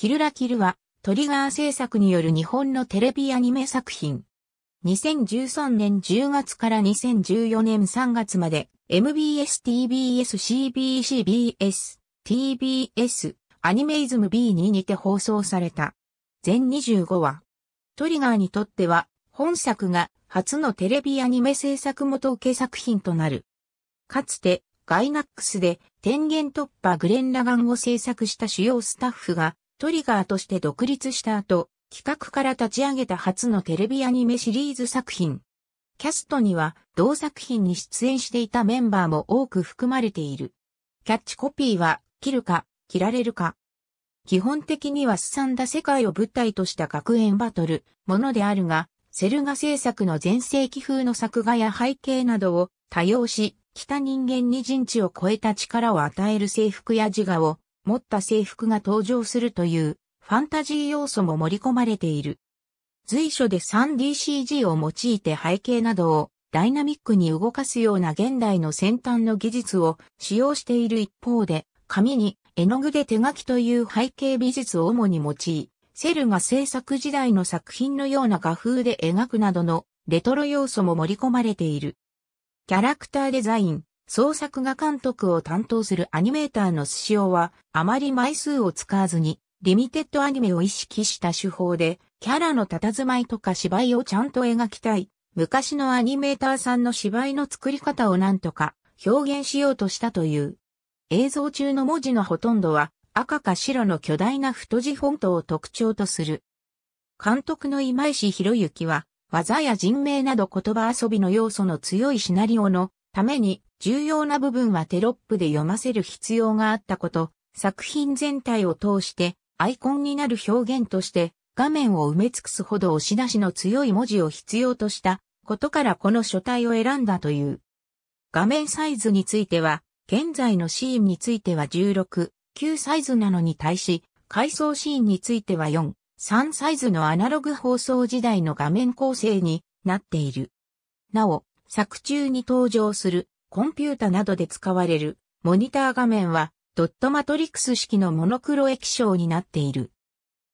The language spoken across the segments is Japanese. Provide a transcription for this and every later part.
キルラキルは、トリガー制作による日本のテレビアニメ作品。2013年10月から2014年3月まで、MBS、TBS、CBC、BS、TBS、アニメイズム b ににて放送された。全25話。トリガーにとっては、本作が初のテレビアニメ制作元受け作品となる。かつて、ガイナックスで天元突破グレン・ラガンを制作した主要スタッフがトリガーとして独立した後、企画から立ち上げた初のテレビアニメシリーズ作品。キャストには同作品に出演していたメンバーも多く含まれている。キャッチコピーは、切るか、切られるか。基本的にはすさんだ世界を舞台とした学園バトル、ものであるが、セルガ制作の前世期風の作画や背景などを多用し、来た人間に人知を超えた力を与える制服や自我を持った制服が登場するというファンタジー要素も盛り込まれている。随所で 3DCG を用いて背景などをダイナミックに動かすような現代の先端の技術を使用している一方で、紙に絵の具で手書きという背景美術を主に用い、セルが制作時代の作品のような画風で描くなどのレトロ要素も盛り込まれている。キャラクターデザイン、創作画監督を担当するアニメーターのスシオは、あまり枚数を使わずに、リミテッドアニメを意識した手法で、キャラの佇まいとか芝居をちゃんと描きたい。昔のアニメーターさんの芝居の作り方をなんとか表現しようとしたという。映像中の文字のほとんどは赤か白の巨大な太字フォントを特徴とする。監督の今石博之は、技や人名など言葉遊びの要素の強いシナリオのために重要な部分はテロップで読ませる必要があったこと、作品全体を通してアイコンになる表現として画面を埋め尽くすほど押し出しの強い文字を必要としたことからこの書体を選んだという。画面サイズについては、現在のシーンについては16、9サイズなのに対し、回想シーンについては4、3サイズのアナログ放送時代の画面構成になっている。なお、作中に登場するコンピュータなどで使われるモニター画面はドットマトリックス式のモノクロ液晶になっている。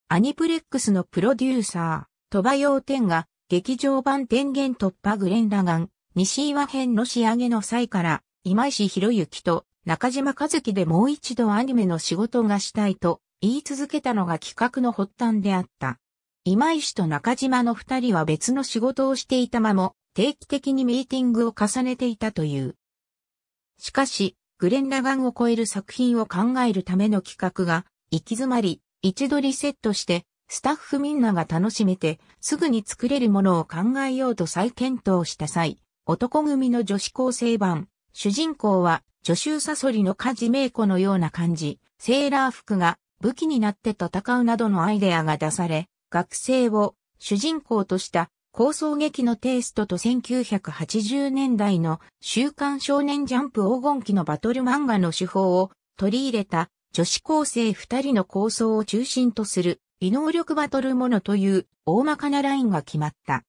アニプレックスのプロデューサー、鳥羽洋天が劇場版天元突破グレンラガン、西岩編の仕上げの際から今石博之と中島和樹でもう一度アニメの仕事がしたいと言い続けたのが企画の発端であった。今石と中島の二人は別の仕事をしていたまま定期的にミーティングを重ねていたという。しかし、グレン・ラガンを超える作品を考えるための企画が行き詰まり、一度リセットして、スタッフみんなが楽しめて、すぐに作れるものを考えようと再検討した際、男組の女子高生版、主人公は、女子サソリの梶名コのような感じ、セーラー服が武器になって戦うなどのアイデアが出され、学生を主人公とした構想劇のテイストと1980年代の週刊少年ジャンプ黄金期のバトル漫画の手法を取り入れた女子高生二人の構想を中心とする異能力バトルものという大まかなラインが決まった。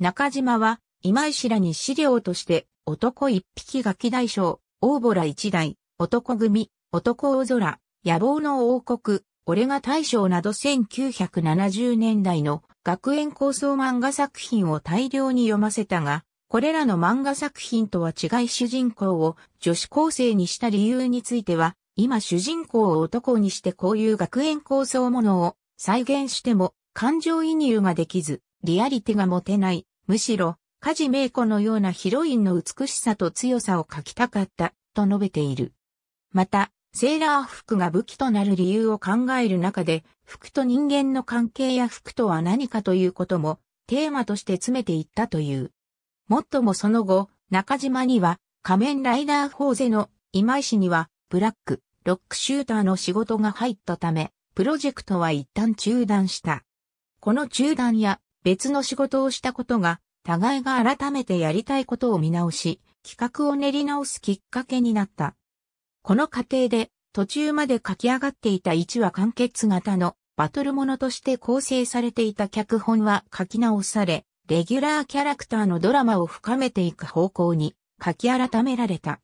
中島は今井氏らに資料として男一匹ガキ大将、大ボラ一代、男組、男大空、野望の王国、俺が大将など1970年代の学園構想漫画作品を大量に読ませたが、これらの漫画作品とは違い主人公を女子高生にした理由については、今主人公を男にしてこういう学園構想ものを再現しても感情移入ができず、リアリティが持てない、むしろ、事、名子のようなヒロインの美しさと強さを描きたかった、と述べている。また、セーラー服が武器となる理由を考える中で、服と人間の関係や服とは何かということもテーマとして詰めていったという。もっともその後、中島には仮面ライダーフォーゼの今井氏にはブラック、ロックシューターの仕事が入ったため、プロジェクトは一旦中断した。この中断や別の仕事をしたことが、互いが改めてやりたいことを見直し、企画を練り直すきっかけになった。この過程で途中まで書き上がっていた1話完結型のバトルものとして構成されていた脚本は書き直され、レギュラーキャラクターのドラマを深めていく方向に書き改められた。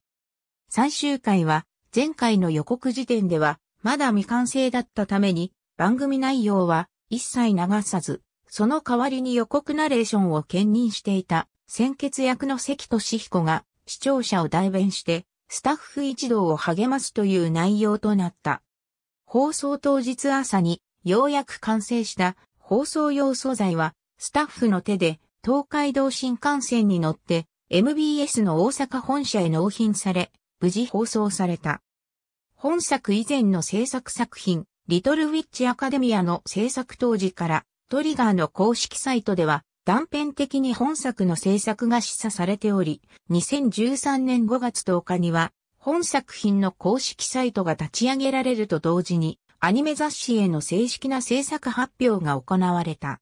最終回は前回の予告時点ではまだ未完成だったために番組内容は一切流さず、その代わりに予告ナレーションを兼任していた先決役の関俊彦が視聴者を代弁してスタッフ一同を励ますという内容となった。放送当日朝にようやく完成した放送用素材はスタッフの手で東海道新幹線に乗って MBS の大阪本社へ納品され、無事放送された。本作以前の制作作品、リトルウィッチアカデミアの制作当時からトリガーの公式サイトでは断片的に本作の制作が示唆されており、2013年5月10日には、本作品の公式サイトが立ち上げられると同時に、アニメ雑誌への正式な制作発表が行われた。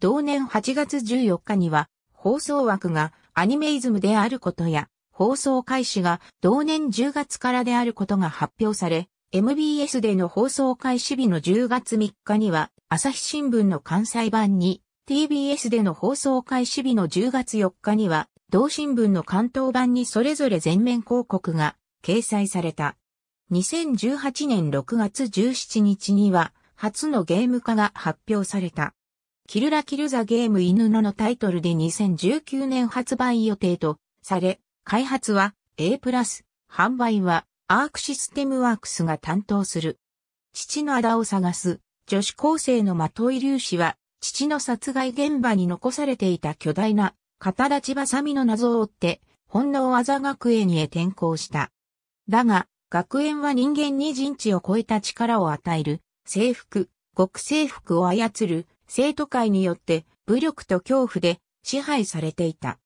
同年8月14日には、放送枠がアニメイズムであることや、放送開始が同年10月からであることが発表され、MBS での放送開始日の10月3日には、朝日新聞の関西版に TBS での放送開始日の10月4日には、同新聞の関東版にそれぞれ全面広告が掲載された。2018年6月17日には、初のゲーム化が発表された。キルラキルザゲーム犬ののタイトルで2019年発売予定とされ、開発は A プラス、販売はアークシステムワークスが担当する。父のあだを探す、女子高生の的井粒子は父の殺害現場に残されていた巨大な片立ちバサミの謎を追って、本能技学園へ転校した。だが、学園は人間に人知を超えた力を与える、制服、極制服を操る、生徒会によって武力と恐怖で支配されていた。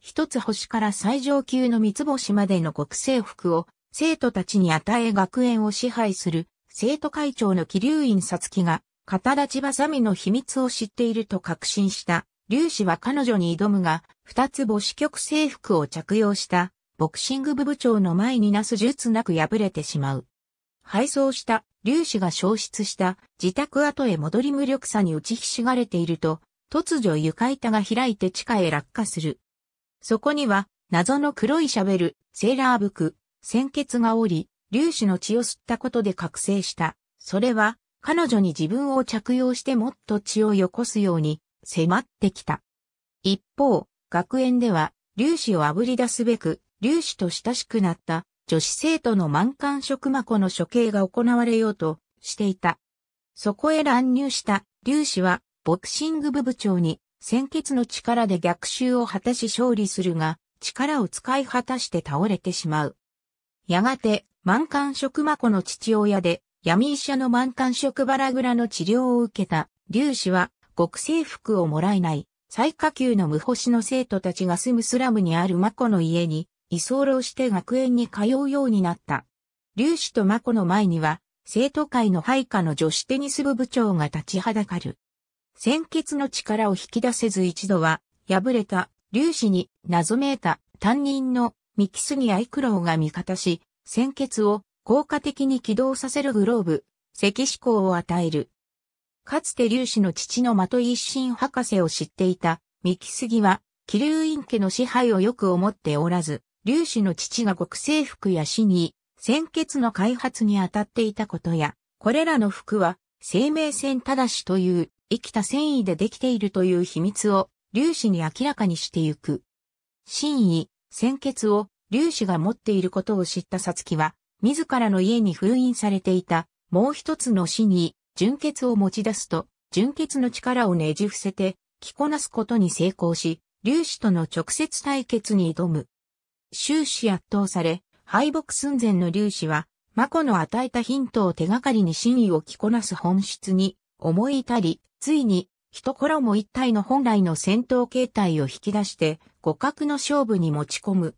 一つ星から最上級の三つ星までの極制服を生徒たちに与え学園を支配する生徒会長の気流院さつきが片立ちばさみの秘密を知っていると確信した劉氏は彼女に挑むが、二つ母子局制服を着用したボクシング部部長の前になす術なく破れてしまう。敗走した劉氏が消失した自宅跡へ戻り無力さに打ちひしがれていると、突如床板が開いて地下へ落下する。そこには謎の黒いシャベル、セーラー服、鮮血がおり、粒子の血を吸ったことで覚醒した。それは、彼女に自分を着用してもっと血をよこすように迫ってきた。一方、学園では、粒子を炙り出すべく、粒子と親しくなった女子生徒の満館食魔子の処刑が行われようとしていた。そこへ乱入した粒子はボクシング部部長に先決の力で逆襲を果たし勝利するが、力を使い果たして倒れてしまう。やがて、満館食魔子の父親で、闇医者の満タン職バラグラの治療を受けた、劉氏は、極征服をもらえない、最下級の無星の生徒たちが住むスラムにあるマコの家に、居候して学園に通うようになった。劉氏とマコの前には、生徒会の配下の女子テニス部部長が立ちはだかる。先決の力を引き出せず一度は、敗れた、劉氏に謎めいた担任の三木杉愛九郎が味方し、先決を効果的に起動させるグローブ、赤思考を与える。かつて粒子の父の的一心博士を知っていた、三木杉は、気流院家の支配をよく思っておらず、粒子の父が極性服や死に、鮮血の開発に当たっていたことや、これらの服は、生命線ただしという生きた繊維でできているという秘密を粒子に明らかにしてゆく。真意、鮮血を粒子が持っていることを知ったさつきは、自らの家に封印されていた、もう一つの死に、純血を持ち出すと、純血の力をねじ伏せて、着こなすことに成功し、粒子との直接対決に挑む。終始圧倒され、敗北寸前の粒子は、マコの与えたヒントを手がかりに真意を着こなす本質に思い至り、ついに、一も一体の本来の戦闘形態を引き出して、互角の勝負に持ち込む。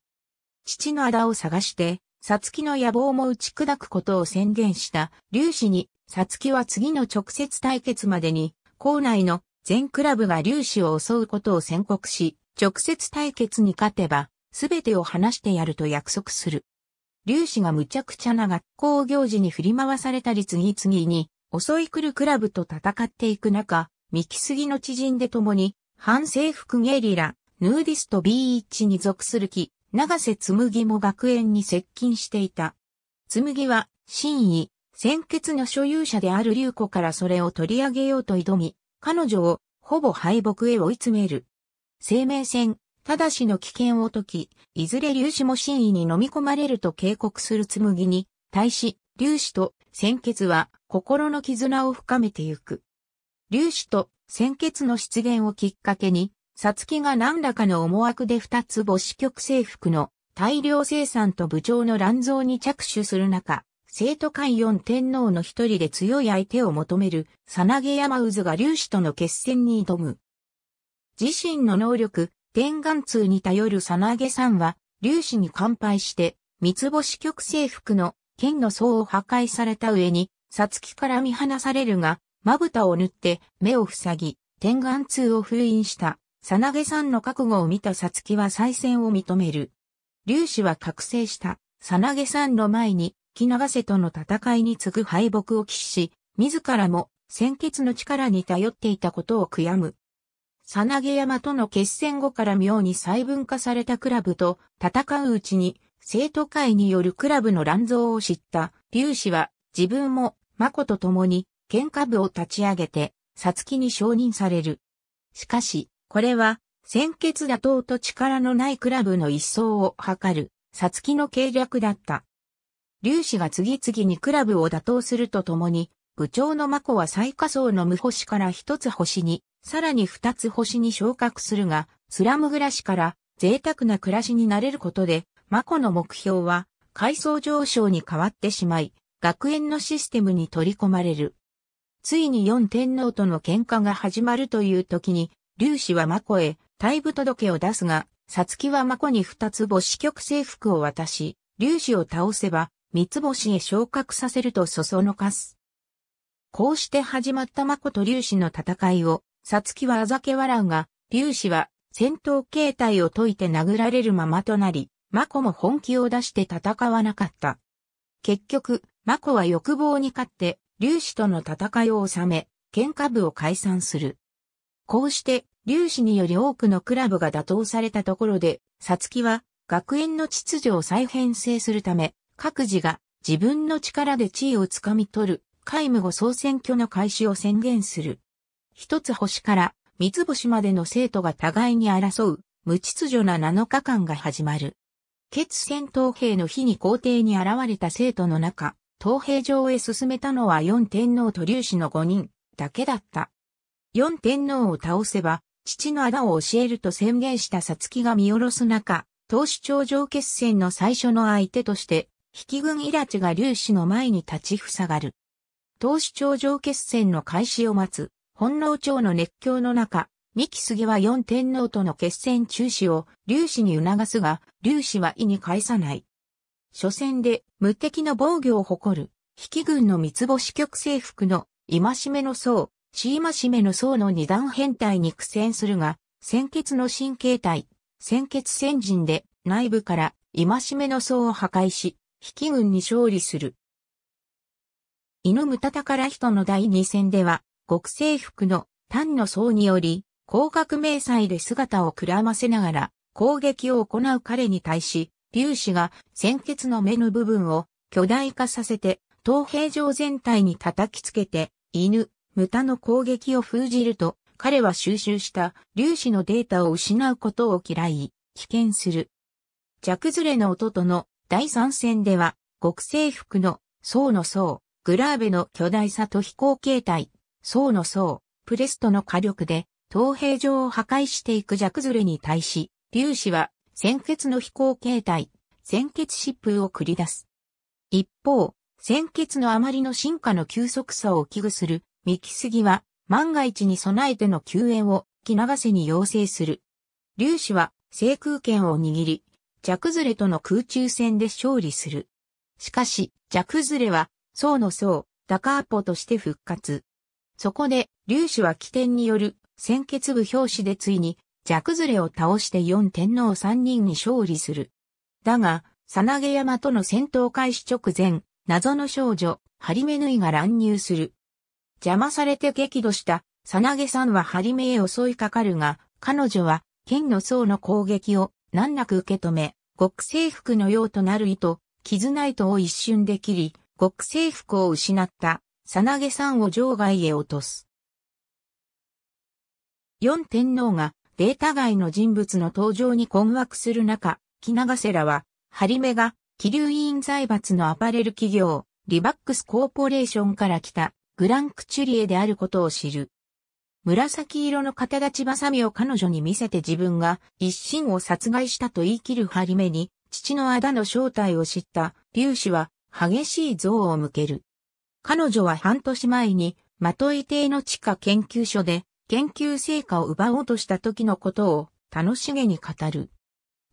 父の仇を探して、サツキの野望も打ち砕くことを宣言した劉氏に、サツキは次の直接対決までに、校内の全クラブが劉氏を襲うことを宣告し、直接対決に勝てば、すべてを話してやると約束する。劉氏が無茶苦茶な学校行事に振り回されたり次々に、襲い来るクラブと戦っていく中、三木杉の知人で共に、反政府ゲリラ、ヌーディスト B1 に属する木、長瀬紬も学園に接近していた。紬は、真意、先決の所有者である竜子からそれを取り上げようと挑み、彼女を、ほぼ敗北へ追い詰める。生命線、ただしの危険を解き、いずれ粒子も真意に飲み込まれると警告する紬に、対し、粒子と先決は心の絆を深めてゆく。粒子と先決の出現をきっかけに、さつきが何らかの思惑で二つ母子局制服の大量生産と部長の乱造に着手する中、生徒会四天皇の一人で強い相手を求める、さなマ山ズが粒子との決戦に挑む。自身の能力、天眼通に頼るサナげさんは、粒子に乾杯して、三つ星局制服の剣の層を破壊された上に、さつきから見放されるが、まぶたを塗って目を塞ぎ、天眼通を封印したさなげさんの覚悟を見たさつきは再選を認める。劉氏は覚醒した、さなげさんの前に、木長瀬との戦いに次ぐ敗北を喫し、自らも先決の力に頼っていたことを悔やむ。さなげ山との決戦後から妙に細分化されたクラブと戦ううちに、生徒会によるクラブの乱造を知った劉氏は自分もマコと共に喧嘩部を立ち上げて、さつきに承認される。しかし、これは、先決打倒と力のないクラブの一層を図る、さつきの計略だった。劉氏が次々にクラブを打倒するとともに、部長のマコは最下層の無星から一つ星に、さらに二つ星に昇格するが、スラム暮らしから贅沢な暮らしになれることで、マコの目標は階層上昇に変わってしまい、学園のシステムに取り込まれる。ついに四天皇との喧嘩が始まるという時に、劉氏はマコへ、退部届を出すが、サツキはマコに二つ星局制服を渡し、劉氏を倒せば、三つ星へ昇格させるとそそのかす。こうして始まったマコと劉氏の戦いを、サツキはあざけ笑うが、劉氏は戦闘形態を解いて殴られるままとなり、マコも本気を出して戦わなかった。結局、マコは欲望に勝って、劉氏との戦いを収め、喧嘩部を解散する。こうして、劉子により多くのクラブが打倒されたところで、サツキは学園の秩序を再編成するため、各自が自分の力で地位をつかみ取る、皆無後総選挙の開始を宣言する。一つ星から三つ星までの生徒が互いに争う、無秩序な7日間が始まる。決戦闘兵の日に皇帝に現れた生徒の中、闘兵場へ進めたのは四天皇と劉子の5人だけだった。四天皇を倒せば、父の仇を教えると宣言したさつきが見下ろす中、投手頂上決戦の最初の相手として、引き軍イラチが粒氏の前に立ち塞がる。投手頂上決戦の開始を待つ、本能町の熱狂の中、三木杉は四天皇との決戦中止を粒氏に促すが、粒氏は意に介さない。初戦で無敵の防御を誇る、引き軍の三つ星局征服の戒めの僧、チーマシメの層の二段変態に苦戦するが、先決の神経体、先決先陣で内部から今しめの層を破壊し、引き軍に勝利する。犬村宝人の第二戦では、極西服の丹の層により、広角迷彩で姿をくらませながら攻撃を行う彼に対し、粒子が先決の目の部分を巨大化させて、東平城全体に叩きつけて、犬、ムタの攻撃を封じると、彼は収集した粒子のデータを失うことを嫌い、危険する。弱ズレの音との第3戦では、極征服の層の層、グラーベの巨大さと飛行形態、層の層、プレストの火力で、東平城を破壊していく弱ズレに対し、粒子は、鮮血の飛行形態、鮮血疾風を繰り出す。一方、鮮血のあまりの進化の急速さを危惧する三木杉は万が一に備えての救援を木流瀬に要請する。劉氏は制空権を握り、弱ズレとの空中戦で勝利する。しかし、弱ズレは、宋の宋、ダカーポとして復活。そこで、劉氏は起点による先決部表紙でついに、弱ズレを倒して四天皇三人に勝利する。だが、さなげ山との戦闘開始直前、謎の少女、ハリメヌイが乱入する。邪魔されて激怒した、さなげさんは張目へ襲いかかるが、彼女は、剣の層の攻撃を難なく受け止め、極征服のようとなる糸、絆糸を一瞬で切り、極征服を失った、さなげさんを場外へ落とす。四天皇が、データ外の人物の登場に困惑する中、木長瀬らは、張目が、気流委員財閥のアパレル企業、リバックスコーポレーションから来た、グランクチュリエであることを知る。紫色の肩立ちバサミを彼女に見せて自分が一心を殺害したと言い切る張り目に、父の仇の正体を知ったウ氏は激しい像を向ける。彼女は半年前に、マトイ邸の地下研究所で研究成果を奪おうとした時のことを楽しげに語る。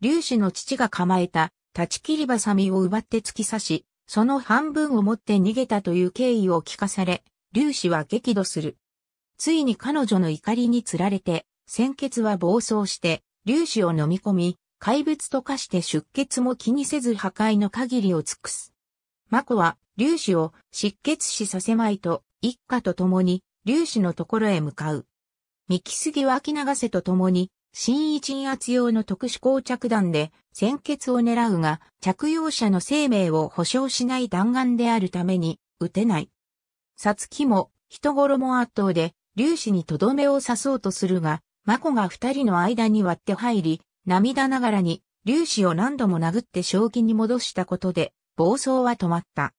ウ氏の父が構えた立ち切りバサミを奪って突き刺し、その半分を持って逃げたという経緯を聞かされ、粒子は激怒する。ついに彼女の怒りにつられて、鮮血は暴走して、粒子を飲み込み、怪物と化して出血も気にせず破壊の限りを尽くす。マコは粒子を失血死させまいと、一家と共に粒子のところへ向かう。三木杉脇流瀬と共に、新一鎮圧用の特殊膠着弾で鮮血を狙うが、着用者の生命を保証しない弾丸であるために、撃てない。さつきも、人頃も圧倒で、粒子にとどめを刺そうとするが、マコが二人の間に割って入り、涙ながらに、粒子を何度も殴って正気に戻したことで、暴走は止まった。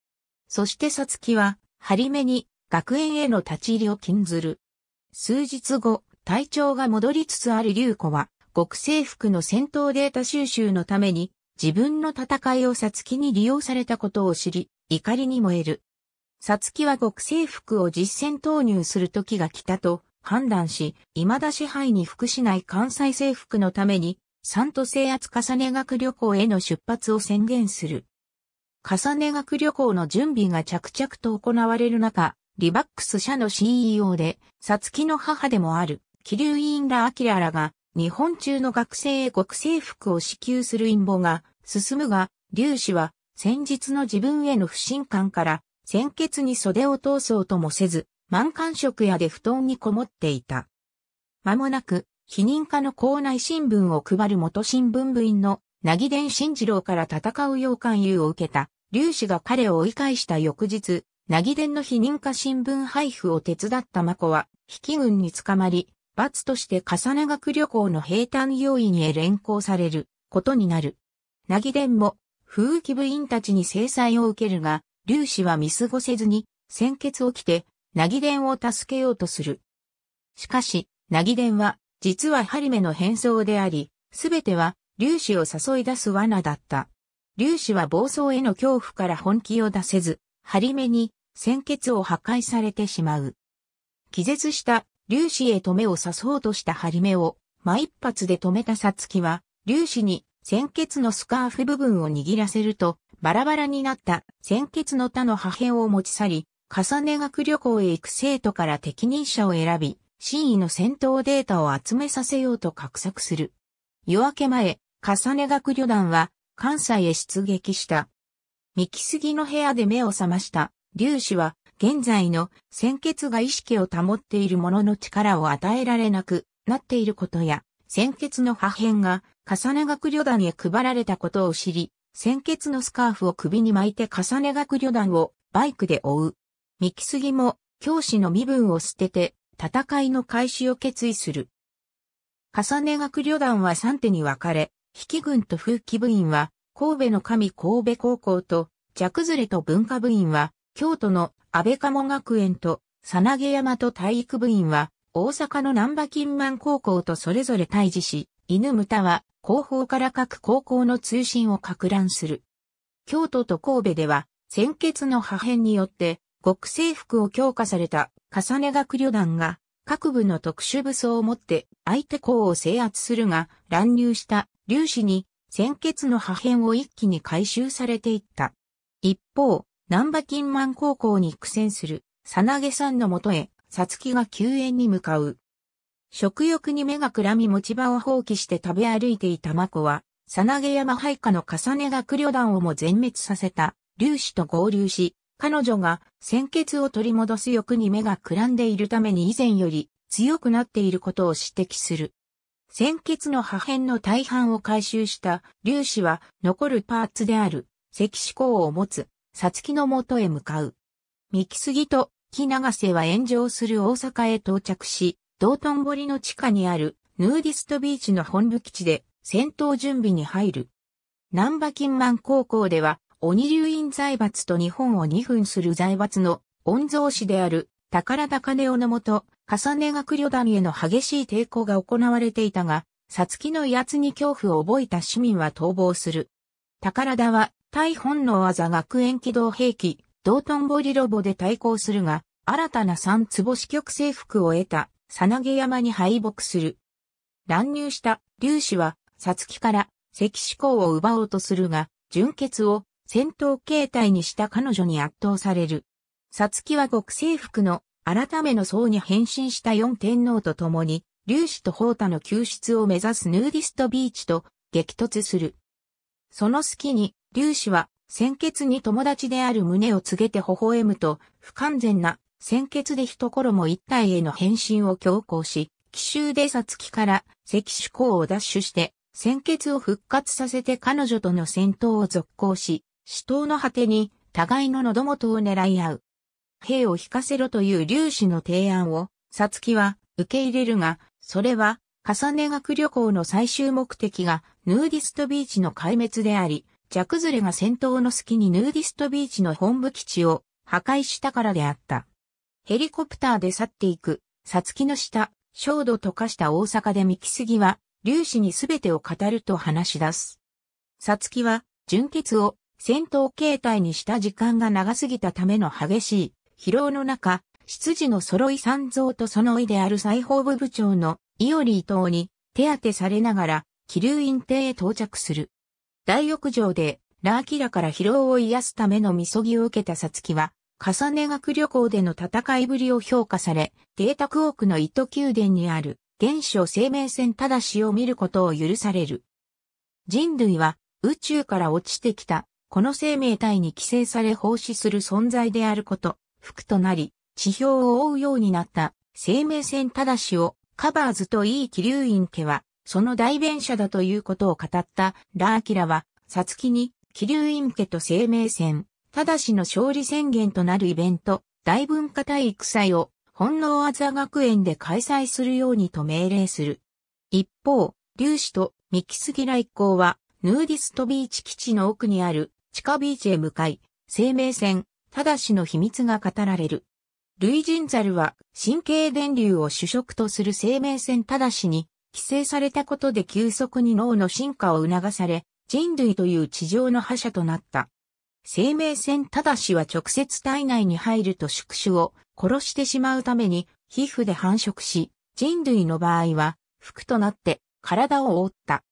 そしてさつきは、張り目に、学園への立ち入りを禁ずる。数日後、体調が戻りつつある竜子は、極征服の戦闘データ収集のために、自分の戦いをさつきに利用されたことを知り、怒りに燃える。サツキは極西服を実戦投入する時が来たと判断し、未だ支配に服しない関西征服のために、三都制圧重ね学旅行への出発を宣言する。重ね学旅行の準備が着々と行われる中、リバックス社の CEO で、サツキの母でもある、キリュウインラ・アキラらが、日本中の学生へ極性服を支給する陰謀が進むが、劉氏は、先日の自分への不信感から、鮮血に袖を通そうともせず、満館食屋で布団にこもっていた。間もなく、否認家の校内新聞を配る元新聞部員の、なぎでん新次郎から戦う洋勧誘を受けた、劉氏が彼を追い返した翌日、なぎでんの否認家新聞配布を手伝った真子は、引き軍に捕まり、罰として重な学旅行の平坦要員へ連行されることになる。なぎでんも、風紀部員たちに制裁を受けるが、粒子は見過ごせずに、鮮血を着て、なぎ伝を助けようとする。しかし、なぎ伝は、実は針目の変装であり、すべては、粒子を誘い出す罠だった。粒子は暴走への恐怖から本気を出せず、針目に、鮮血を破壊されてしまう。気絶した粒子へ止めを刺そうとした針目を、ま一発で止めたさつきは、粒子に鮮血のスカーフ部分を握らせると、バラバラになった鮮血の他の破片を持ち去り、重ね学旅行へ行く生徒から適任者を選び、真意の戦闘データを集めさせようと画策する。夜明け前、重ね学旅団は関西へ出撃した。三木杉の部屋で目を覚ました粒子は現在の鮮血が意識を保っているものの力を与えられなくなっていることや鮮血の破片が、重ね学旅団へ配られたことを知り、鮮血のスカーフを首に巻いて重ね学旅団をバイクで追う。三木杉も教師の身分を捨てて戦いの開始を決意する。重ね学旅団は3手に分かれ、引き軍と風紀部員は神戸の神神戸高校と、弱ずれと文化部員は京都の安倍鴨学園と、さなげ山と体育部員は大阪の南波金満高校とそれぞれ対峙し、犬牟は後方から各高校の通信を拡乱する。京都と神戸では、鮮血の破片によって、極制服を強化された重ね学旅団が、各部の特殊武装を持って相手校を制圧するが、乱入した粒子に鮮血の破片を一気に回収されていった。一方、南波金満高校に苦戦する、さなげさんのもとへ、さつきが救援に向かう。食欲に目がくらみ持ち場を放棄して食べ歩いていたマコは、さなげ山配下の重ねが旅団をも全滅させた、粒子と合流し、彼女が鮮血を取り戻す欲に目がくらんでいるために以前より強くなっていることを指摘する。鮮血の破片の大半を回収した粒子は残るパーツである赤思考を持つ、さつきの元へ向かう。三木杉と木長瀬は炎上する大阪へ到着し、道頓堀の地下にあるヌーディストビーチの本部基地で戦闘準備に入る。南波金満高校では、鬼流院財閥と日本を二分する財閥の御曹司である宝田金夫のもと、重ね学旅団への激しい抵抗が行われていたが、さつきの威圧に恐怖を覚えた市民は逃亡する。宝田は、対本能技学園機動兵器、道頓堀ロボで対抗するが、新たな三つ星極征服を得た、さなげ山に敗北する。乱入した劉氏は、さつきから、石志向を奪おうとするが、純血を戦闘形態にした彼女に圧倒される。さつきは極征服の改めの層に変身した四天皇と共に、劉氏と宝太の救出を目指すヌーディストビーチと激突する。その隙に、劉氏は先決に友達である胸を告げて微笑むと、不完全な先決で一も一体への変身を強行し、奇襲でさつきから赤手港を奪取して、先決を復活させて彼女との戦闘を続行し、死闘の果てに互いの喉元を狙い合う。兵を引かせろという粒子の提案を、さつきは受け入れるが、それは、重ね学旅行の最終目的が、ヌーディストビーチの壊滅であり、ジャクズレが戦闘の隙にヌーディストビーチの本部基地を破壊したからであった。ヘリコプターで去っていく、サツキの下、焦土溶かした大阪で三木杉は、粒子に全てを語ると話し出す。サツキは、純血を戦闘形態にした時間が長すぎたための激しい疲労の中、執事の揃い三蔵とその意いである裁縫部部長のイオリー等に手当てされながら、気流院邸へ到着する。大浴場で、ラーキラから疲労を癒すためのみそぎを受けたさつきは、重ね学旅行での戦いぶりを評価され、データクオークの伊宮殿にある、原を生命線ただしを見ることを許される。人類は、宇宙から落ちてきた、この生命体に寄生され奉仕する存在であること、服となり、地表を覆うようになった、生命線ただしを、カバーズといい気流院家は、その代弁者だということを語ったラーキラは、サツキに、キリュウイン家と生命戦、ただしの勝利宣言となるイベント、大文化体育祭を、本能アザ学園で開催するようにと命令する。一方、竜子とミキスギラ一行は、ヌーディストビーチ基地の奥にある地下ビーチへ向かい、生命線、ただしの秘密が語られる。類人猿は神経電流を主食とする生命線ただしに規制されたことで急速に脳の進化を促され、人類という地上の覇者となった。生命線ただしは直接体内に入ると宿主を殺してしまうために皮膚で繁殖し、人類の場合は服となって体を覆った。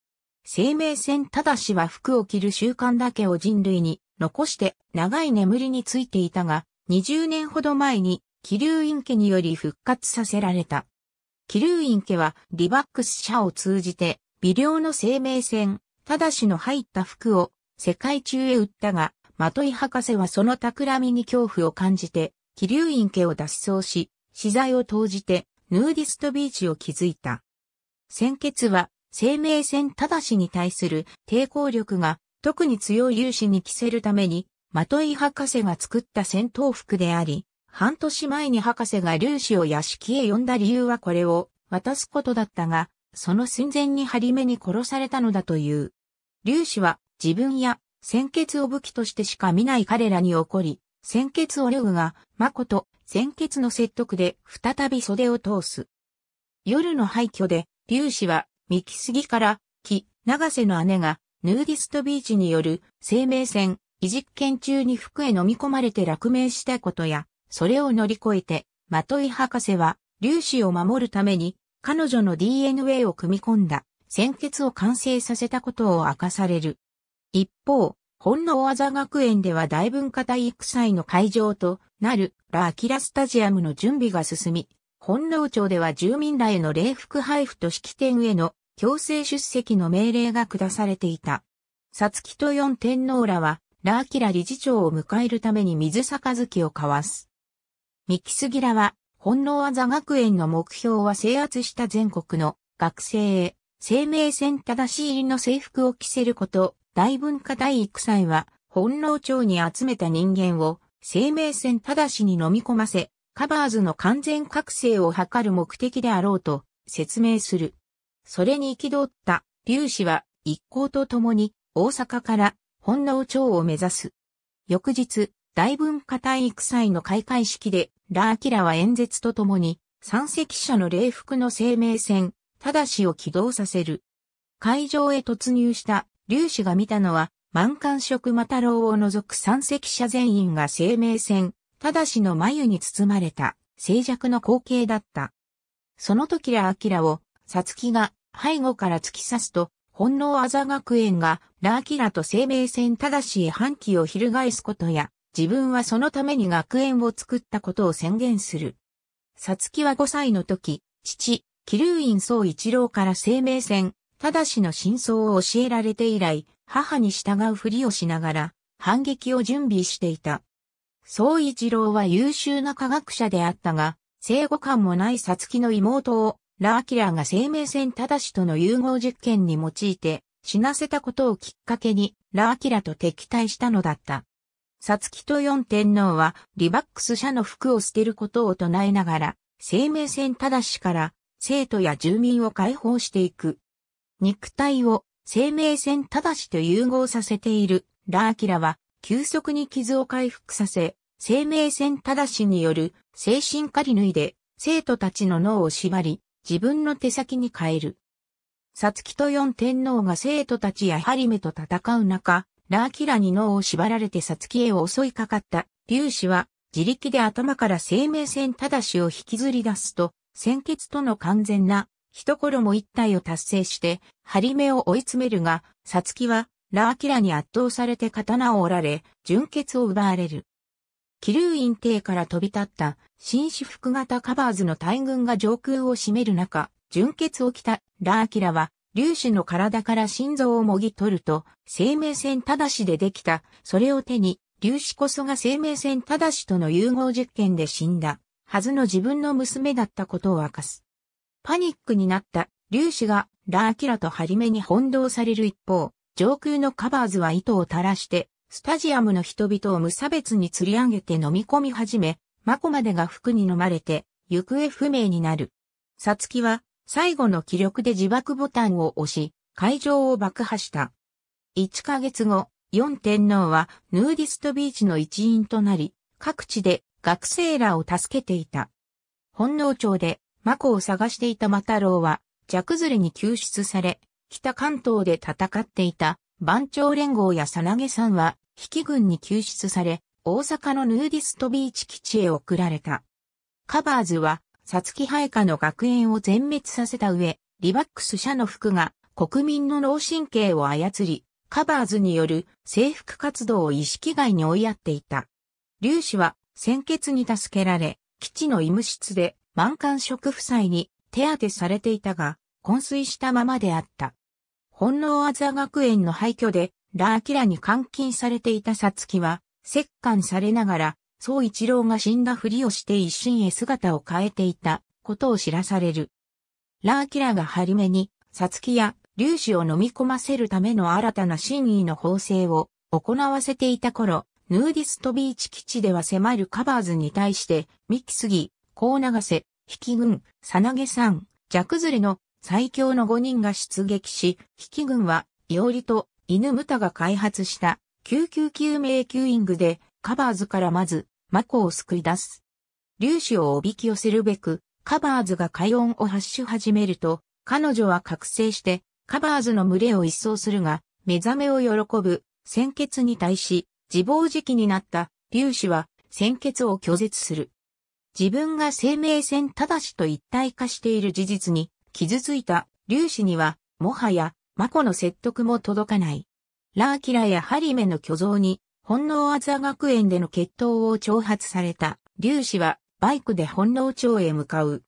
生命線ただしは服を着る習慣だけを人類に残して長い眠りについていたが、20年ほど前に気流陰気により復活させられた。気流院家はリバックス社を通じて微量の生命線、ただしの入った服を世界中へ売ったが、マトイ博士はその企みに恐怖を感じて、気流院家を脱走し、資材を投じて、ヌーディストビーチを築いた。先決は、生命線ただしに対する抵抗力が特に強い粒子に着せるために、マトイ博士が作った戦闘服であり、半年前に博士が粒子を屋敷へ呼んだ理由はこれを渡すことだったが、その寸前に張り目に殺されたのだという。粒子は自分や鮮血を武器としてしか見ない彼らに起こり、鮮血をルグが、誠、鮮血の説得で再び袖を通す。夜の廃墟で、粒子は、三木杉から、木、長瀬の姉が、ヌーディストビーチによる生命線、移植研中に服へ飲み込まれて落命したことや、それを乗り越えて、マトイ博士は、粒子を守るために、彼女の DNA を組み込んだ、鮮血を完成させたことを明かされる。一方、本能技学園では大文化体育祭の会場となるラ・アキラスタジアムの準備が進み、本能町では住民らへの礼服配布と式典への強制出席の命令が下されていた。サツキと四天皇らは、ラーキラ理事長を迎えるために水杯を交わす。ミキスギラは、本能技学園の目標は制圧した全国の学生へ、生命線正し入りの制服を着せること、大文化大育祭は、本能町に集めた人間を、生命線正しに飲み込ませ、カバーズの完全覚醒を図る目的であろうと、説明する。それに憤った、劉氏は、一行と共に、大阪から、本能町を目指す。翌日、大文化体育祭の開会式でラーキラは演説とともに、山石者の礼服の生命線、ただしを起動させる。会場へ突入した劉氏が見たのは、満館色タロウを除く山石者全員が生命線、ただしの眉に包まれた静寂の光景だった。その時ラアキラを、サツキが背後から突き刺すと、本能あざ学園がラーキラと生命線ただしへ反旗を翻すことや、自分はそのために学園を作ったことを宣言する。さつきは5歳の時、父、キルーン総一郎から生命線、ただしの真相を教えられて以来、母に従うふりをしながら、反撃を準備していた。総一郎は優秀な科学者であったが、生後感もないさつきの妹を、ラーキラーが生命線ただしとの融合実験に用いて、死なせたことをきっかけに、ラーキラと敵対したのだった。サツキと四天皇はリバックス社の服を捨てることを唱えながら、生命線正しから生徒や住民を解放していく。肉体を生命線正しと融合させているラーキラは急速に傷を回復させ、生命線正しによる精神狩り脱いで生徒たちの脳を縛り、自分の手先に変える。サツキと四天皇が生徒たちやハリメと戦う中、ラーキラに脳を縛られてサツキへ襲いかかった粒子は自力で頭から生命線ただしを引きずり出すと、先決との完全な一頃も一体を達成して、張り目を追い詰めるが、サツキはラーキラに圧倒されて刀を折られ、純血を奪われる。気流ン帝から飛び立った紳士服型カバーズの大軍が上空を占める中、純血を着たラーキラは粒子の体から心臓をもぎ取ると、生命線ただしでできた、それを手に、粒子こそが生命線ただしとの融合実験で死んだ、はずの自分の娘だったことを明かす。パニックになった粒子がラーキラとハリメに翻弄される一方、上空のカバーズは糸を垂らして、スタジアムの人々を無差別に釣り上げて飲み込み始め、マコまでが服に飲まれて、行方不明になる。サツキは、最後の気力で自爆ボタンを押し、会場を爆破した。1ヶ月後、四天皇はヌーディストビーチの一員となり、各地で学生らを助けていた。本能町でマコを探していたマタロウは、弱ズれに救出され、北関東で戦っていた番長連合やサナゲさんは、引き軍に救出され、大阪のヌーディストビーチ基地へ送られた。カバーズはサツキ配下の学園を全滅させた上、リバックス社の服が国民の脳神経を操り、カバーズによる征服活動を意識外に追いやっていた。粒氏は鮮血に助けられ、基地の医務室で満館食夫妻に手当てされていたが、昏睡したままであった。本能アザ学園の廃墟でラーキラに監禁されていたサツキは、折檻されながら総一郎が死んだふりをして一心へ姿を変えていたことを知らされる。ラーキラが張り目に、サツキや粒子を飲み込ませるための新たな真意の縫製を行わせていた頃、ヌーディストビーチ基地では迫るカバーズに対して、ミキスギ、コーナガセ、ヒキグン、サナゲさん、ジャクズレの最強の5人が出撃し、ヒキグンは、イオリと、犬ムタが開発した、救急救命キューイングで、カバーズからまず、マコを救い出す。粒子をおびき寄せるべく、カバーズが快音を発し始めると、彼女は覚醒して、カバーズの群れを一掃するが、目覚めを喜ぶ、先決に対し、自暴自棄になった粒子は、先決を拒絶する。自分が生命線ただしと一体化している事実に、傷ついた粒子には、もはや、マコの説得も届かない。ラーキラやハリメの虚像に本能あざ学園での決闘を挑発された、劉氏はバイクで本能町へ向かう。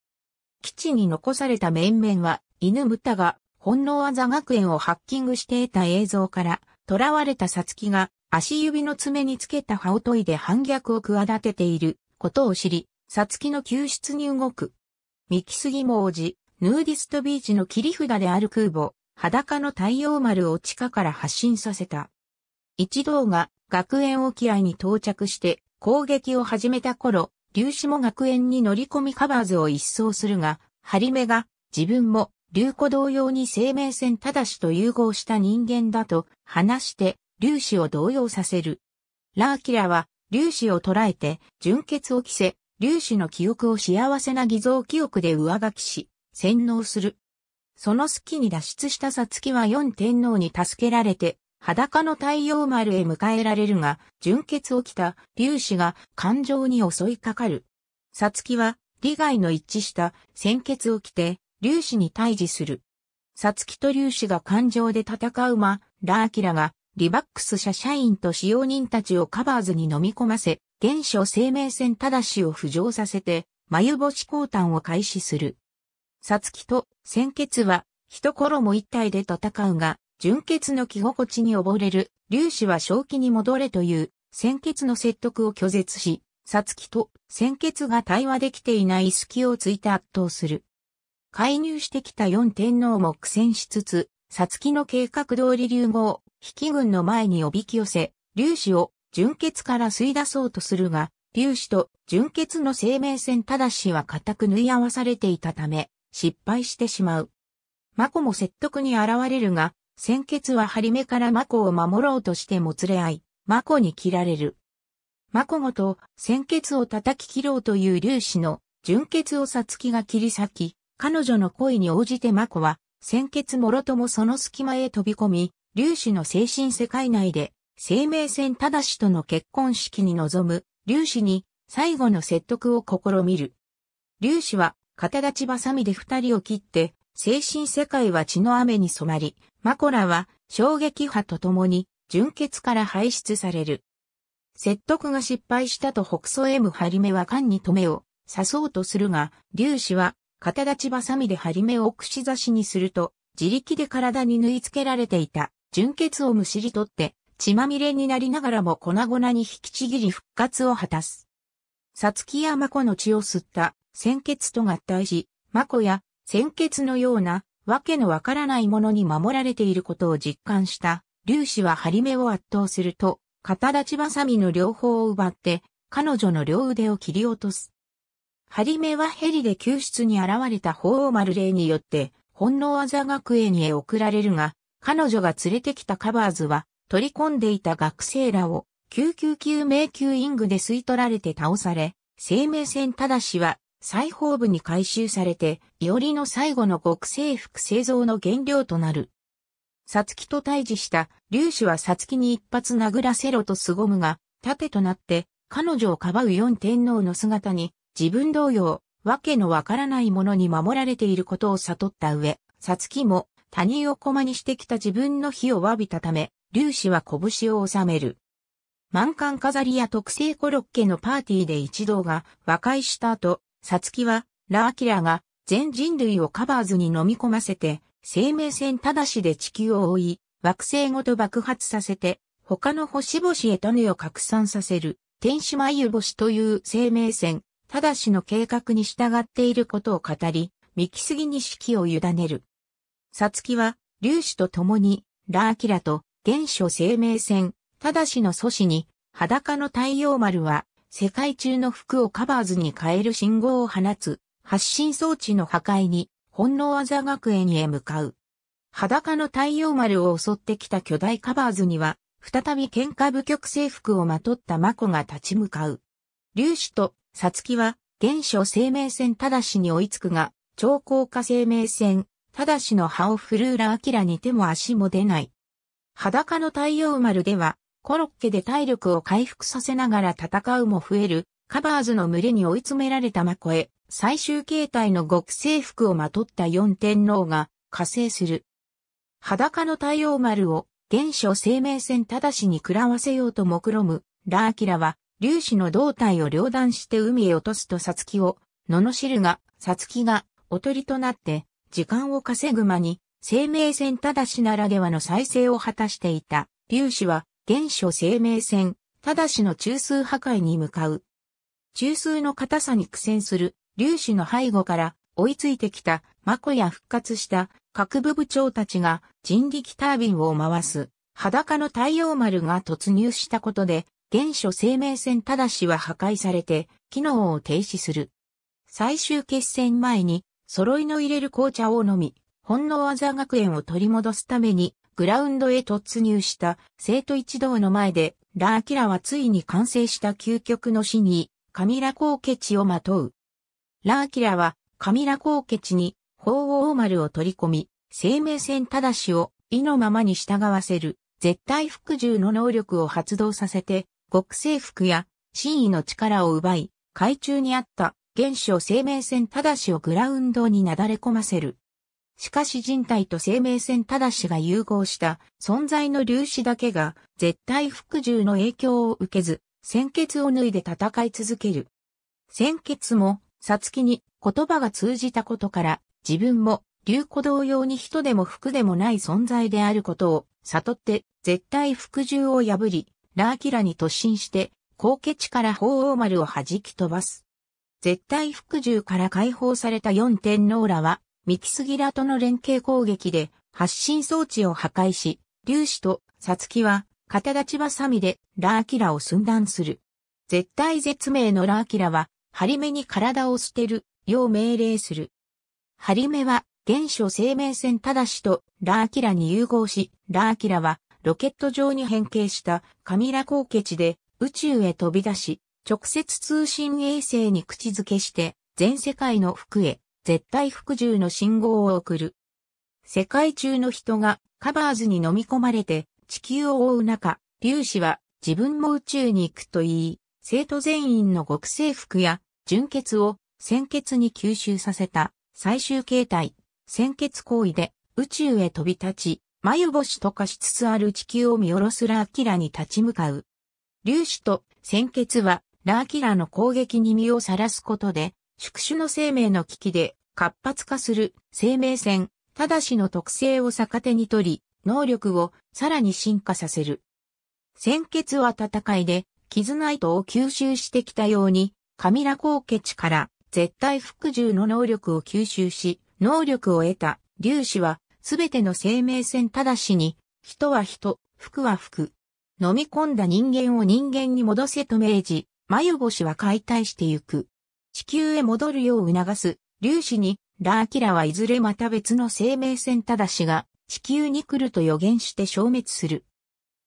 基地に残された面々は、犬ムタが本能あざ学園をハッキングして得た映像から、囚われたサツキが足指の爪につけた歯を研いで反逆を企てていることを知り、サツキの救出に動く。三木杉も王子、ヌーディストビーチの切り札である空母、裸の太陽丸を地下から発信させた。一同が学園沖合に到着して攻撃を始めた頃、竜子も学園に乗り込みカバーズを一掃するが、ハリメが自分も竜子同様に生命線ただしと融合した人間だと話して粒子を動揺させる。ラーキラは粒子を捉えて純血を着せ、粒子の記憶を幸せな偽造記憶で上書きし、洗脳する。その隙に脱出したサツキは四天皇に助けられて裸の太陽丸へ迎えられるが、純血を着た粒子が感情に襲いかかる。さつきは、利害の一致した鮮血を着て、粒子に対峙する。さつきと粒子が感情で戦う間、ラーキラが、リバックス社社員と使用人たちをカバーズに飲み込ませ、原初生命線ただしを浮上させて、眉星交換を開始する。さつきと鮮血は、一頃も一体で戦うが、純血の着心地に溺れる、粒子は正気に戻れという、先決の説得を拒絶し、サツキと先決が対話できていない隙をついて圧倒する。介入してきた四天皇も苦戦しつつ、サツキの計画通り流語を、引軍の前におびき寄せ、粒子を純血から吸い出そうとするが、粒子と純血の生命線ただしは固く縫い合わされていたため、失敗してしまう。マコも説得に現れるが、先決は張り目からマコを守ろうとしてもつれ合い、マコに切られる。マコごと先決を叩き切ろうという粒子の純血をさつきが切り裂き、彼女の恋に応じてマコは、先決もろともその隙間へ飛び込み、粒子の精神世界内で、生命線正しとの結婚式に臨む、粒子に最後の説得を試みる。粒子は、肩立ちバサミで二人を切って、精神世界は血の雨に染まり、マコラは衝撃波とともに純血から排出される。説得が失敗したと北総 M ハリメは缶に留めを刺そうとするが、粒子は肩立ちバサミでハリメを串刺しにすると、自力で体に縫い付けられていた純血をむしり取って血まみれになりながらも粉々に引きちぎり復活を果たす。サツキやマコの血を吸った鮮血と合体し、マコや鮮血のような、わけのわからないものに守られていることを実感した、粒子は張り目を圧倒すると、片立ちばさみの両方を奪って、彼女の両腕を切り落とす。張り目はヘリで救出に現れた法王丸霊によって、本能技学園へ送られるが、彼女が連れてきたカバーズは、取り込んでいた学生らを、救急救命救イングで吸い取られて倒され、生命線ただしは最宝部に回収されて、いおりの最後の極性服製造の原料となる。さつきと対峙した、粒子はさつきに一発殴らせろと凄むが、盾となって、彼女をかばう四天皇の姿に、自分同様、わけのわからないものに守られていることを悟った上、さつきも、他人を駒にしてきた自分の火を詫びたため、粒子は拳を収める。満館飾りや特製コロッケのパーティーで一同が和解した後、サツキは、ラーキラが全人類をカバーズに飲み込ませて、生命線ただしで地球を追い、惑星ごと爆発させて、他の星々へ種を拡散させる、天使眉星という生命線、ただしの計画に従っていることを語り、三木杉に指揮を委ねる。サツキは、粒子と共に、ラーキラと、原初生命線、ただしの祖師に、裸の太陽丸は、世界中の服をカバーズに変える信号を放つ、発信装置の破壊に、本能技学園へ向かう。裸の太陽丸を襲ってきた巨大カバーズには、再び喧嘩部局制服をまとったマコが立ち向かう。粒子とサツキは、現象生命線ただしに追いつくが、超高化生命線、ただしの葉をフラ・ーキ明に手も足も出ない。裸の太陽丸では、コロッケで体力を回復させながら戦うも増える、カバーズの群れに追い詰められたマコへ、最終形態の極征服をまとった四天王が、加勢する。裸の太陽丸を、現象生命線直しに喰らわせようと目論む、ラーキラは、粒子の胴体を両断して海へ落とすとサツキを、罵るが、サツキが、おとりとなって、時間を稼ぐ間に、生命線だしならではの再生を果たしていた。粒子は、原初生命線、ただしの中枢破壊に向かう。中枢の硬さに苦戦する、粒子の背後から追いついてきた、マコや復活した各部部長たちが人力タービンを回す、裸の太陽丸が突入したことで、原初生命線ただしは破壊されて、機能を停止する。最終決戦前に、揃いの入れる紅茶を飲み、本能技学園を取り戻すために、グラウンドへ突入した生徒一同の前で、ラーキラはついに完成した究極の死に、カミラコーケチをまとう。ラーキラは、カミラコーケチに、鳳凰丸を取り込み、生命線ただしを、意のままに従わせる、絶対服従の能力を発動させて、極征服や、真意の力を奪い、海中にあった、原を生命線ただしをグラウンドになだれ込ませる。しかし人体と生命線ただしが融合した存在の粒子だけが絶対服従の影響を受けず、鮮血を脱いで戦い続ける。鮮血も、さつきに言葉が通じたことから、自分も、竜子同様に人でも服でもない存在であることを悟って、絶対服従を破り、ラーキラに突進して、高血から鳳凰丸を弾き飛ばす。絶対服従から解放された四天王らは、ミキスギラとの連携攻撃で発信装置を破壊し、粒子とサツキは片立ちばさみでラーキラを寸断する。絶対絶命のラーキラは、り目に体を捨てる、よう命令する。り目は、原初生命線ただしとラーキラに融合し、ラーキラはロケット上に変形したカミラ高血で宇宙へ飛び出し、直接通信衛星に口づけして全世界の服へ絶対服従の信号を送る。世界中の人がカバーズに飲み込まれて地球を覆う中、粒子は自分も宇宙に行くと言い、生徒全員の極性服や純血を鮮血に吸収させた最終形態、鮮血行為で宇宙へ飛び立ち、眉星と化しつつある地球を見下ろすラーキラに立ち向かう。粒子と鮮血はラーキラの攻撃に身をさらすことで宿主の生命の危機で活発化する生命線、ただしの特性を逆手に取り、能力をさらに進化させる。鮮血は戦いで、絆糸を吸収してきたように、カミラケチから絶対服従の能力を吸収し、能力を得た粒子は、すべての生命線ただしに、人は人、服は服。飲み込んだ人間を人間に戻せと命じ、眉星は解体してゆく。地球へ戻るよう促す、粒子に、ラーキラはいずれまた別の生命線ただしが、地球に来ると予言して消滅する。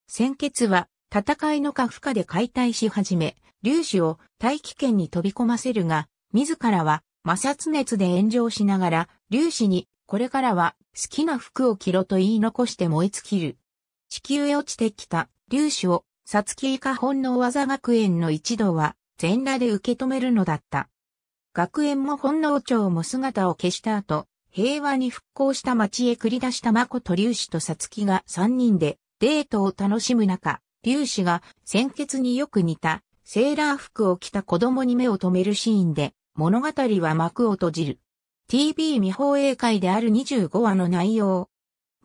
先決は、戦いの過負荷で解体し始め、粒子を大気圏に飛び込ませるが、自らは摩擦熱で炎上しながら、粒子に、これからは好きな服を着ろと言い残して燃え尽きる。地球へ落ちてきた粒子を、サツキ以下本能技学園の一同は、全裸で受け止めるのだった。学園も本能町も姿を消した後、平和に復興した町へ繰り出した誠子と竜子とさつきが3人でデートを楽しむ中、竜子が先決によく似たセーラー服を着た子供に目を留めるシーンで物語は幕を閉じる。TV 未放映会である25話の内容。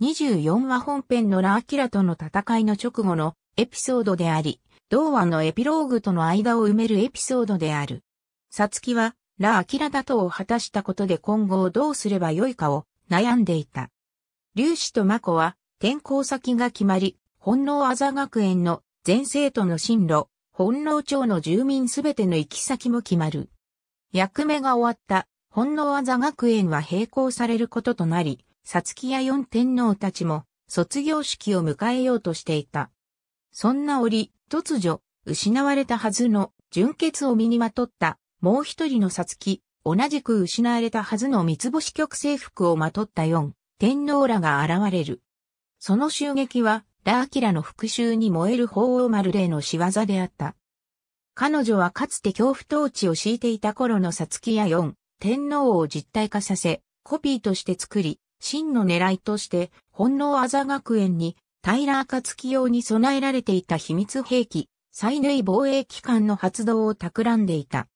24話本編のラアキラとの戦いの直後のエピソードであり、同話のエピローグとの間を埋めるエピソードである。さつきはラ・アキラだとを果たしたことで今後をどうすればよいかを悩んでいた。ウ氏とマコは転校先が決まり、本能あざ学園の全生徒の進路、本能町の住民すべての行き先も決まる。役目が終わった本能あざ学園は並行されることとなり、さつきや四天皇たちも卒業式を迎えようとしていた。そんな折、突如、失われたはずの純潔を身にまとったもう一人のサツキ、同じく失われたはずの三つ星曲制服をまとった四、天皇らが現れる。その襲撃は、ラーキラの復讐に燃える法王丸霊の仕業であった。彼女はかつて恐怖統治を敷いていた頃のサツキや四、天皇を実体化させ、コピーとして作り、真の狙いとして、本能あざ学園に、タイラーカツ用に備えられていた秘密兵器、最縫防衛機関の発動を企んでいた。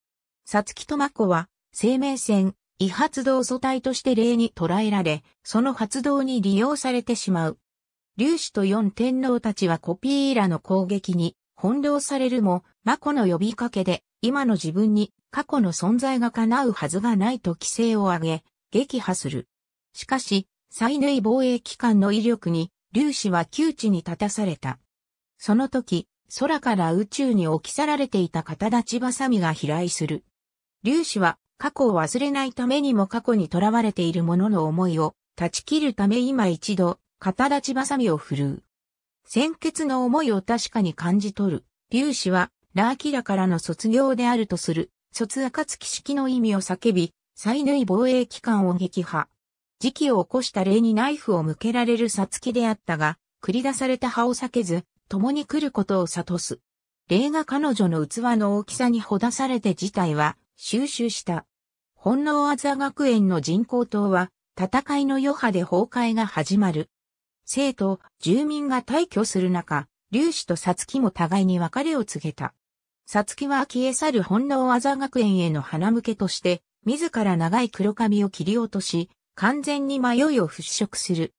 サツキとマコは、生命線、異発動素体として例に捉えられ、その発動に利用されてしまう。粒子と四天皇たちはコピーラの攻撃に翻弄されるも、マコの呼びかけで、今の自分に過去の存在が叶うはずがないと規制を上げ、撃破する。しかし、最内防衛機関の威力に、粒子は窮地に立たされた。その時、空から宇宙に置き去られていた片立ちばさみが飛来する。粒子は過去を忘れないためにも過去に囚われているものの思いを断ち切るため今一度、肩立ちばさみを振るう。先決の思いを確かに感じ取る。粒子は、ラーキラからの卒業であるとする、卒暁式の意味を叫び、再縫防衛機関を撃破。時期を起こした例にナイフを向けられるさつきであったが、繰り出された歯を避けず、共に来ることを悟す。霊が彼女の器の大きさにほだされて事態は、収集した。本能あざ学園の人工島は、戦いの余波で崩壊が始まる。生徒、住民が退去する中、竜子とさつきも互いに別れを告げた。さつきは消え去る本能あざ学園への花向けとして、自ら長い黒髪を切り落とし、完全に迷いを払拭する。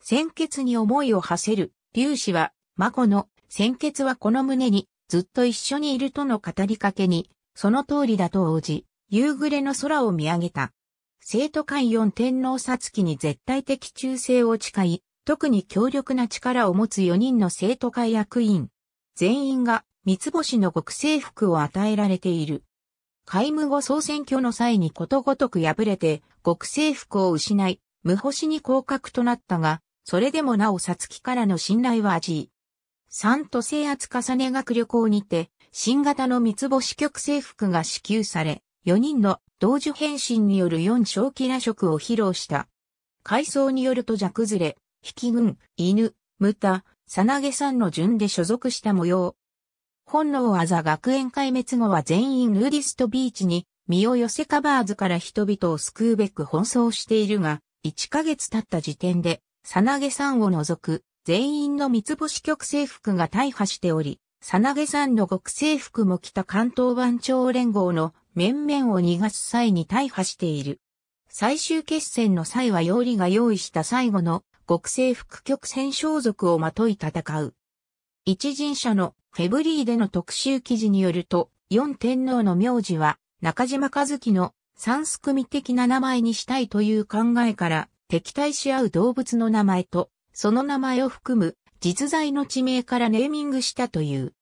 鮮血に思いを馳せる、竜子は、マコの、鮮血はこの胸に、ずっと一緒にいるとの語りかけに、その通りだと応じ、夕暮れの空を見上げた。生徒会四天皇さつきに絶対的忠誠を誓い、特に強力な力を持つ四人の生徒会役員。全員が三つ星の極征服を与えられている。会務後総選挙の際にことごとく敗れて、極征服を失い、無星に降格となったが、それでもなおさつきからの信頼は味い。三都制圧重ね学旅行にて、新型の三つ星極制服が支給され、4人の同時変身による4小キラ職を披露した。階層によると弱ずれ、引き群、犬、ムタ、サナゲさんの順で所属した模様。本能あざ学園壊滅後は全員ヌーディストビーチに身を寄せカバーズから人々を救うべく奔走しているが、1ヶ月経った時点で、サナゲさんを除く全員の三つ星極制服が大破しており、さなげさんの極性服も北関東番長連合の面々を逃がす際に大破している。最終決戦の際は用理が用意した最後の極性服曲線装束をまとい戦う。一人者のフェブリーでの特集記事によると、四天皇の名字は中島和樹の三すくみ的な名前にしたいという考えから敵対し合う動物の名前とその名前を含む実在の地名からネーミングしたという。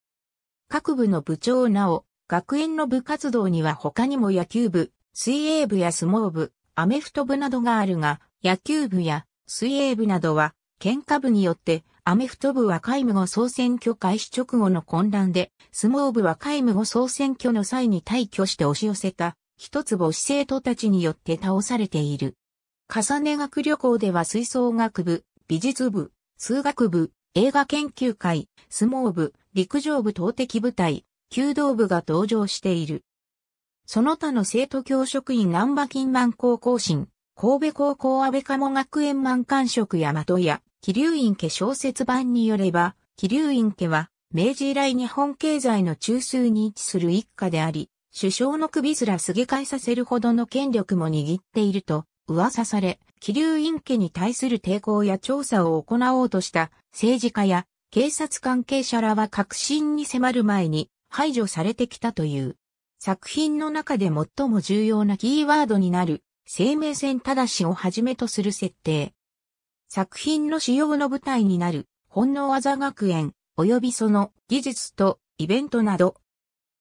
各部の部長なお、学園の部活動には他にも野球部、水泳部や相撲部、アメフト部などがあるが、野球部や水泳部などは、喧嘩部によって、アメフト部は皆無後総選挙開始直後の混乱で、相撲部は皆無後総選挙の際に退去して押し寄せた、一坪星生徒たちによって倒されている。重ね学旅行では吹奏楽部、美術部、数学部、映画研究会、相撲部、陸上部投擲部隊、弓道部が登場している。その他の生徒教職員南波金満高校新、神戸高校安倍鴨学園満館職や的や、桐流院家小説版によれば、桐流院家は、明治以来日本経済の中枢に位置する一家であり、首相の首すらすげ替えさせるほどの権力も握っていると噂され、気流院家に対する抵抗や調査を行おうとした政治家や警察関係者らは革新に迫る前に排除されてきたという。作品の中で最も重要なキーワードになる生命線ただしをはじめとする設定。作品の主要の舞台になる本能技学園及びその技術とイベントなど。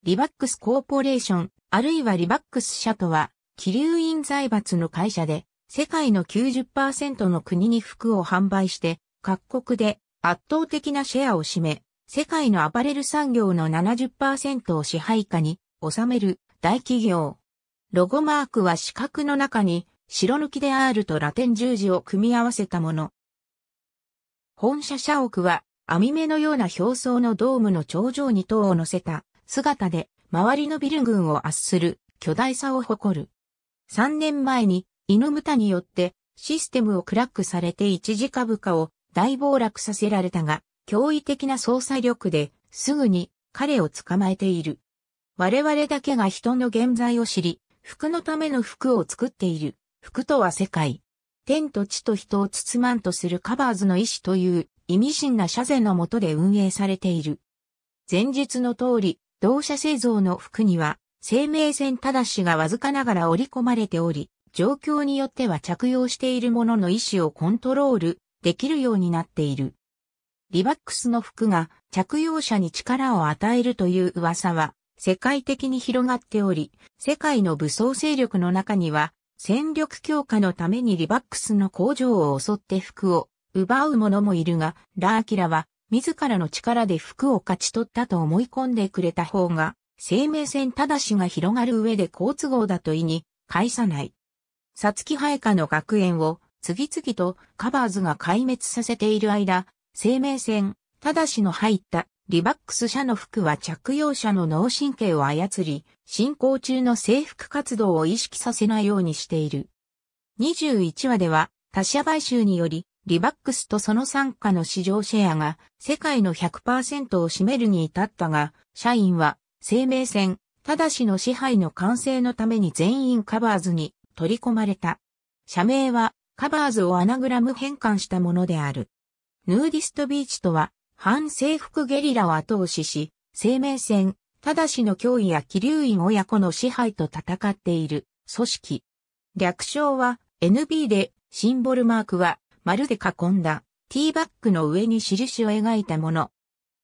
リバックスコーポレーションあるいはリバックス社とは気流院財閥の会社で世界の90%の国に服を販売して、各国で圧倒的なシェアを占め、世界のアパレル産業の70%を支配下に収める大企業。ロゴマークは四角の中に白抜きで R とラテン十字を組み合わせたもの。本社社屋は網目のような表層のドームの頂上に塔を乗せた姿で周りのビル群を圧する巨大さを誇る。3年前にノムタによってシステムをクラックされて一時株価を大暴落させられたが、驚異的な操作力ですぐに彼を捕まえている。我々だけが人の現在を知り、服のための服を作っている。服とは世界。天と地と人を包まんとするカバーズの意志という意味深な社税のもとで運営されている。前述の通り、同社製造の服には生命線ただしがわずかながら織り込まれており、状況によっては着用しているものの意思をコントロールできるようになっている。リバックスの服が着用者に力を与えるという噂は世界的に広がっており、世界の武装勢力の中には戦力強化のためにリバックスの工場を襲って服を奪う者もいるが、ラーキラは自らの力で服を勝ち取ったと思い込んでくれた方が、生命線ただしが広がる上で好都合だと意に、返さない。サツキハエの学園を次々とカバーズが壊滅させている間、生命線、ただしの入ったリバックス社の服は着用者の脳神経を操り、進行中の制服活動を意識させないようにしている。21話では他社買収により、リバックスとその傘下の市場シェアが世界の100%を占めるに至ったが、社員は生命線、ただしの支配の完成のために全員カバーズに取り込まれた。社名はカバーズをアナグラム変換したものである。ヌーディストビーチとは、反征服ゲリラを後押しし、生命線、ただしの脅威や気流院親子の支配と戦っている組織。略称は NB で、シンボルマークは丸で囲んだティーバッグの上に印を描いたもの。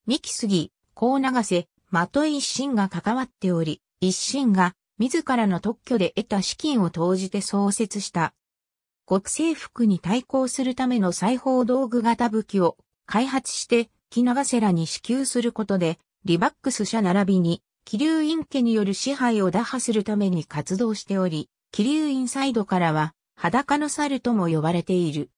三木杉、高長瀬、的一心が関わっており、一心が自らの特許で得た資金を投じて創設した。国政服に対抗するための裁縫道具型武器を開発して木長瀬らに支給することで、リバックス社並びに、気流院家による支配を打破するために活動しており、気流院サイドからは、裸の猿とも呼ばれている。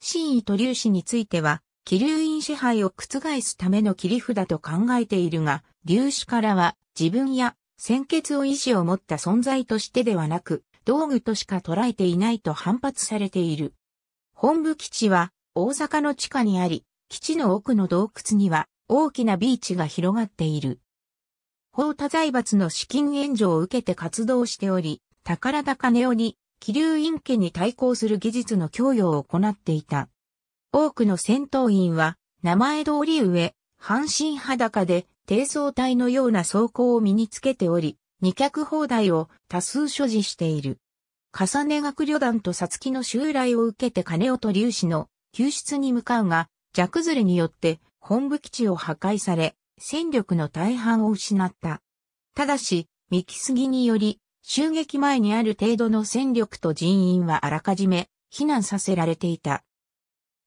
真意と粒子については、気流院支配を覆すための切り札と考えているが、粒子からは自分や先決を意志を持った存在としてではなく、道具としか捉えていないと反発されている。本部基地は大阪の地下にあり、基地の奥の洞窟には大きなビーチが広がっている。法多財閥の資金援助を受けて活動しており、宝高根雄に、気流院家に対抗する技術の供与を行っていた。多くの戦闘員は、名前通り上、半身裸で低層体のような装甲を身につけており、二脚砲台を多数所持している。重ね学旅団とサツキの襲来を受けて金尾と粒子の救出に向かうが、弱ずれによって本部基地を破壊され、戦力の大半を失った。ただし、三木杉により、襲撃前にある程度の戦力と人員はあらかじめ避難させられていた。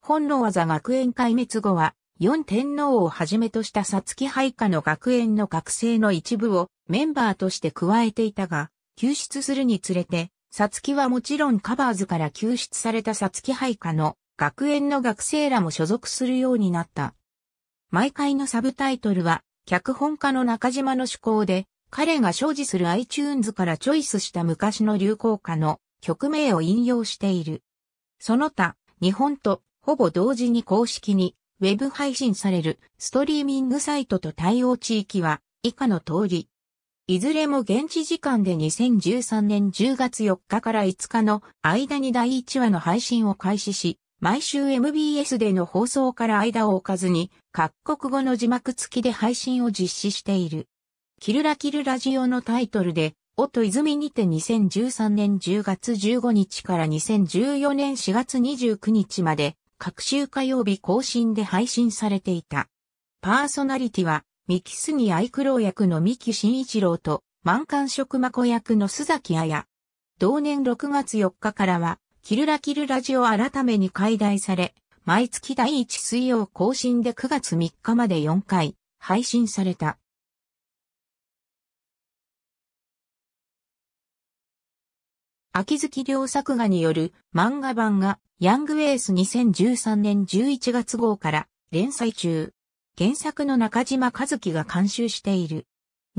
本の技学園壊滅後は、四天皇をはじめとしたさつき配下の学園の学生の一部をメンバーとして加えていたが、救出するにつれて、さつきはもちろんカバーズから救出されたさつき配下の学園の学生らも所属するようになった。毎回のサブタイトルは、脚本家の中島の趣向で、彼が所持する iTunes からチョイスした昔の流行歌の曲名を引用している。その他、日本とほぼ同時に公式にウェブ配信されるストリーミングサイトと対応地域は以下の通り。いずれも現地時間で2013年10月4日から5日の間に第1話の配信を開始し、毎週 MBS での放送から間を置かずに、各国語の字幕付きで配信を実施している。キルラキルラジオのタイトルで、音泉にて2013年10月15日から2014年4月29日まで各週火曜日更新で配信されていた。パーソナリティは、三木杉愛九郎役の三木真一郎と、満館食真子役の須崎彩。同年6月4日からは、キルラキルラジオ改めに開題され、毎月第1水曜更新で9月3日まで4回配信された。秋月良作画による漫画版がヤングエース2013年11月号から連載中。原作の中島和樹が監修している。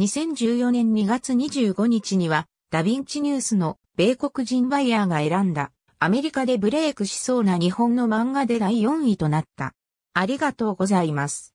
2014年2月25日には、ダヴィンチニュースの米国人バイヤーが選んだ、アメリカでブレイクしそうな日本の漫画で第4位となった。ありがとうございます。